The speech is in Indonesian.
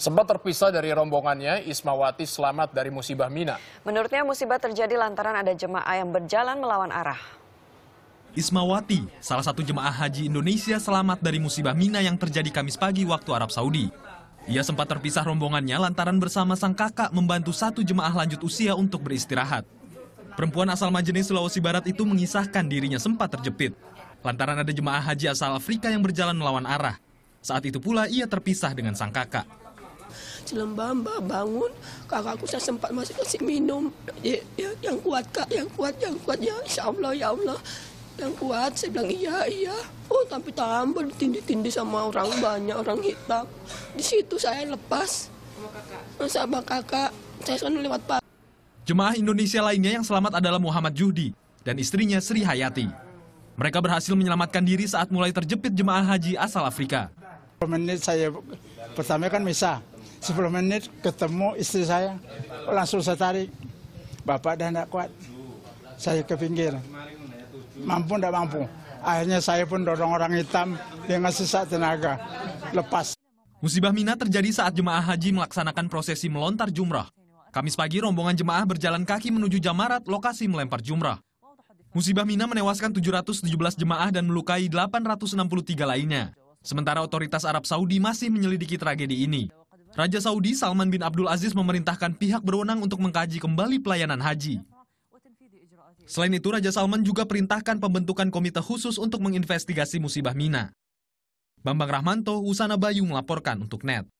Sempat terpisah dari rombongannya, Ismawati selamat dari musibah Mina. Menurutnya musibah terjadi lantaran ada jemaah yang berjalan melawan arah. Ismawati, salah satu jemaah haji Indonesia selamat dari musibah Mina yang terjadi Kamis pagi waktu Arab Saudi. Ia sempat terpisah rombongannya lantaran bersama sang kakak membantu satu jemaah lanjut usia untuk beristirahat. Perempuan asal Majene, Sulawesi Barat itu mengisahkan dirinya sempat terjepit. Lantaran ada jemaah haji asal Afrika yang berjalan melawan arah. Saat itu pula ia terpisah dengan sang kakak lembam mbak bangun kakakku saya sempat masih kasih minum ya, ya, yang kuat kak yang kuat yang kuat ya insya Allah ya Allah yang kuat saya bilang iya iya oh tapi tambah ditindih-tindih sama orang banyak orang hitam di situ saya lepas sama kakak saya kan lewat pak jemaah Indonesia lainnya yang selamat adalah Muhammad Juhdi dan istrinya Sri Hayati mereka berhasil menyelamatkan diri saat mulai terjepit jemaah haji asal Afrika menit saya pertama kan misa 10 menit ketemu istri saya, langsung saya tarik. Bapak dah tidak kuat, saya ke pinggir. Mampu tidak mampu. Akhirnya saya pun dorong orang hitam dengan sisa tenaga. Lepas. Musibah Mina terjadi saat jemaah haji melaksanakan prosesi melontar jumrah. Kamis pagi rombongan jemaah berjalan kaki menuju Jamarat lokasi melempar jumrah. Musibah Mina menewaskan 717 jemaah dan melukai 863 lainnya. Sementara otoritas Arab Saudi masih menyelidiki tragedi ini. Raja Saudi Salman bin Abdul Aziz memerintahkan pihak berwenang untuk mengkaji kembali pelayanan haji. Selain itu, Raja Salman juga perintahkan pembentukan komite khusus untuk menginvestigasi musibah Mina. Bambang Rahmanto, Usana Bayu melaporkan untuk NET.